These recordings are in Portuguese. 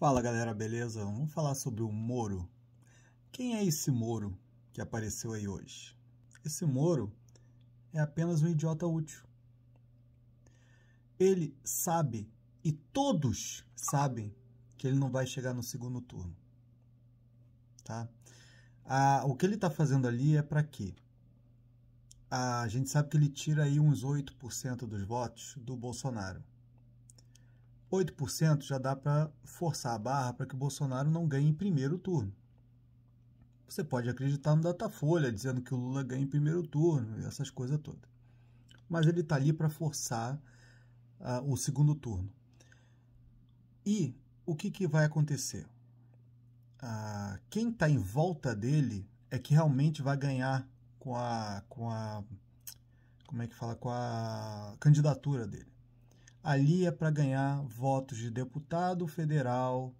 Fala galera, beleza? Vamos falar sobre o Moro. Quem é esse Moro que apareceu aí hoje? Esse Moro é apenas um idiota útil. Ele sabe, e todos sabem, que ele não vai chegar no segundo turno. Tá? Ah, o que ele está fazendo ali é para quê? Ah, a gente sabe que ele tira aí uns 8% dos votos do Bolsonaro. 8% já dá para forçar a barra para que o Bolsonaro não ganhe em primeiro turno. Você pode acreditar no Datafolha dizendo que o Lula ganha em primeiro turno, essas coisas todas. Mas ele está ali para forçar uh, o segundo turno. E o que, que vai acontecer? Uh, quem está em volta dele é que realmente vai ganhar com a, com a. Como é que fala? Com a candidatura dele. Ali é para ganhar votos de deputado federal,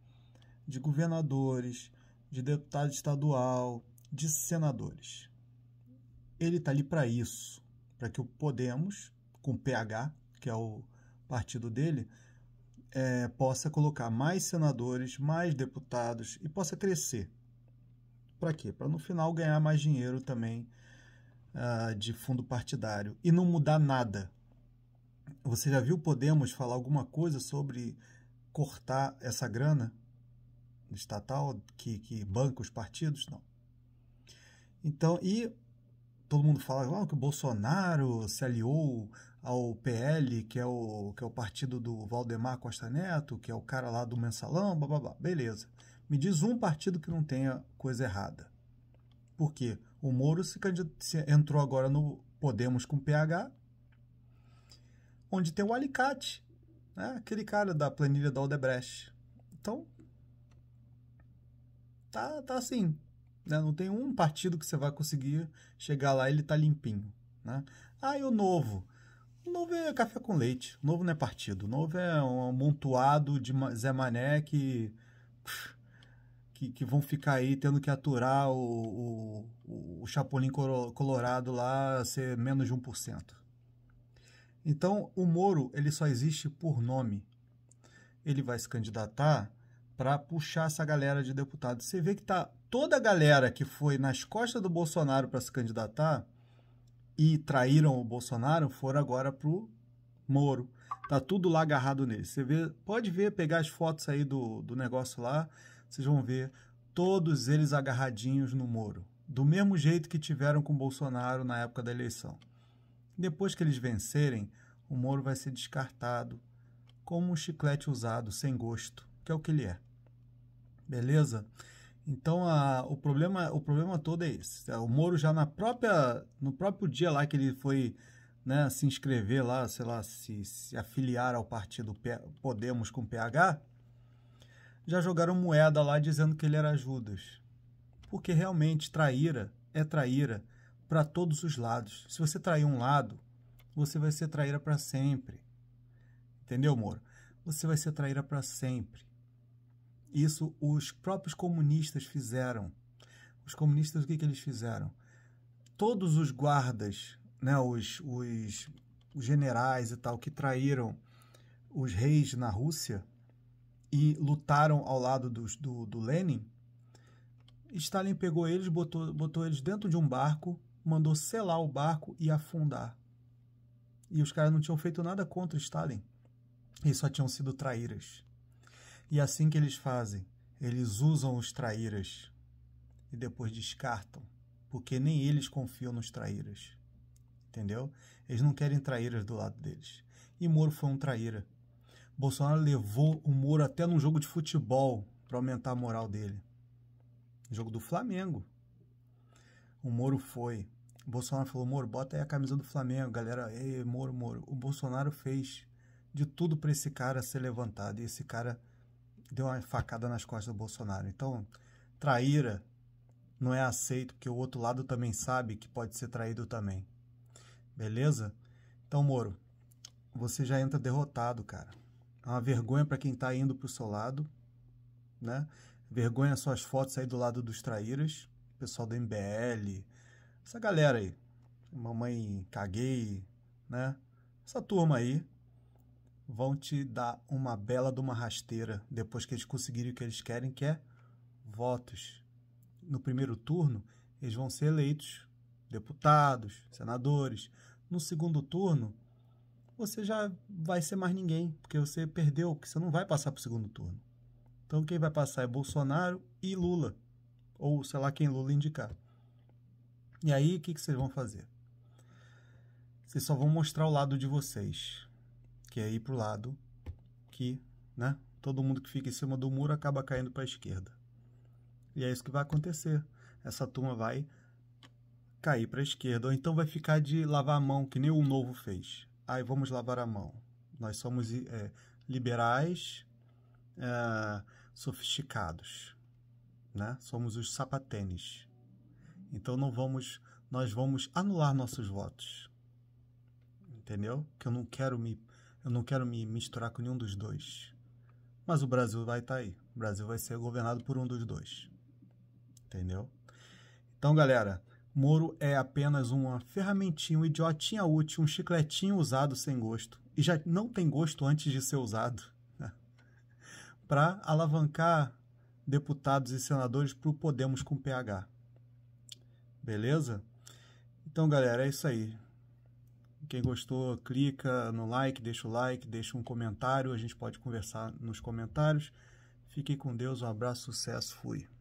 de governadores, de deputado estadual, de senadores. Ele está ali para isso, para que o Podemos, com PH, que é o partido dele, é, possa colocar mais senadores, mais deputados e possa crescer. Para quê? Para no final ganhar mais dinheiro também uh, de fundo partidário e não mudar nada você já viu Podemos falar alguma coisa sobre cortar essa grana estatal que, que banca os partidos? Não. Então, e todo mundo fala ah, que o Bolsonaro se aliou ao PL, que é o, que é o partido do Valdemar Costa Neto, que é o cara lá do mensalão, blá blá blá. Beleza. Me diz um partido que não tenha coisa errada. Por quê? O Moro se, se entrou agora no Podemos com PH onde tem o alicate, né? aquele cara da planilha da Odebrecht. Então, tá, tá assim. Né? Não tem um partido que você vai conseguir chegar lá e ele tá limpinho. Né? Ah, e o novo? O novo é café com leite. O novo não é partido. O novo é um amontoado de Zé Mané que, que, que vão ficar aí tendo que aturar o, o, o Chapolin Colorado lá ser menos de 1%. Então, o Moro ele só existe por nome. Ele vai se candidatar para puxar essa galera de deputados. Você vê que tá toda a galera que foi nas costas do Bolsonaro para se candidatar e traíram o Bolsonaro foram agora pro Moro. Tá tudo lá agarrado nele. Você vê, pode ver, pegar as fotos aí do, do negócio lá, vocês vão ver todos eles agarradinhos no Moro. Do mesmo jeito que tiveram com Bolsonaro na época da eleição. Depois que eles vencerem, o Moro vai ser descartado como um chiclete usado, sem gosto, que é o que ele é. Beleza? Então a, o, problema, o problema todo é esse. É, o Moro já na própria, no próprio dia lá que ele foi né, se inscrever lá, sei lá, se, se afiliar ao partido Podemos com PH, já jogaram moeda lá dizendo que ele era Judas. Porque realmente traíra é traíra para todos os lados. Se você trair um lado, você vai ser traíra para sempre. Entendeu, Moro? Você vai ser traíra para sempre. Isso os próprios comunistas fizeram. Os comunistas, o que, que eles fizeram? Todos os guardas, né, os, os, generais e tal, que traíram os reis na Rússia e lutaram ao lado dos, do, do Lenin, Stalin pegou eles, botou, botou eles dentro de um barco mandou selar o barco e afundar. E os caras não tinham feito nada contra Stalin. Eles só tinham sido traíras. E é assim que eles fazem, eles usam os traíras e depois descartam, porque nem eles confiam nos traíras. Entendeu? Eles não querem traíras do lado deles. E Moro foi um traíra. Bolsonaro levou o Moro até num jogo de futebol para aumentar a moral dele. Jogo do Flamengo. O Moro foi. O Bolsonaro falou: Moro, bota aí a camisa do Flamengo, galera. Ei, Moro, Moro. O Bolsonaro fez de tudo para esse cara ser levantado. E esse cara deu uma facada nas costas do Bolsonaro. Então, traíra não é aceito, porque o outro lado também sabe que pode ser traído também. Beleza? Então, Moro, você já entra derrotado, cara. É uma vergonha para quem está indo pro seu lado, né? Vergonha suas fotos aí do lado dos traíras pessoal do MBL, essa galera aí. Mamãe Caguei, né? Essa turma aí vão te dar uma bela de uma rasteira depois que eles conseguirem o que eles querem, que é votos. No primeiro turno, eles vão ser eleitos deputados, senadores. No segundo turno, você já vai ser mais ninguém, porque você perdeu, porque você não vai passar para o segundo turno. Então quem vai passar é Bolsonaro e Lula ou sei lá quem Lula indicar. E aí, o que, que vocês vão fazer? Vocês só vão mostrar o lado de vocês, que é ir para o lado que né, todo mundo que fica em cima do muro acaba caindo para a esquerda. E é isso que vai acontecer. Essa turma vai cair para a esquerda, ou então vai ficar de lavar a mão, que nem o novo fez. Aí vamos lavar a mão. Nós somos é, liberais, é, sofisticados né? Somos os sapatênis. Então não vamos, nós vamos anular nossos votos. Entendeu? Que eu não quero me eu não quero me misturar com nenhum dos dois. Mas o Brasil vai estar tá aí. O Brasil vai ser governado por um dos dois. Entendeu? Então, galera, Moro é apenas uma ferramentinha, um idiotinha útil, um chicletinho usado sem gosto. E já não tem gosto antes de ser usado. Né? Para alavancar deputados e senadores para o Podemos com PH. Beleza? Então, galera, é isso aí. Quem gostou, clica no like, deixa o like, deixa um comentário, a gente pode conversar nos comentários. Fiquem com Deus, um abraço, sucesso, fui.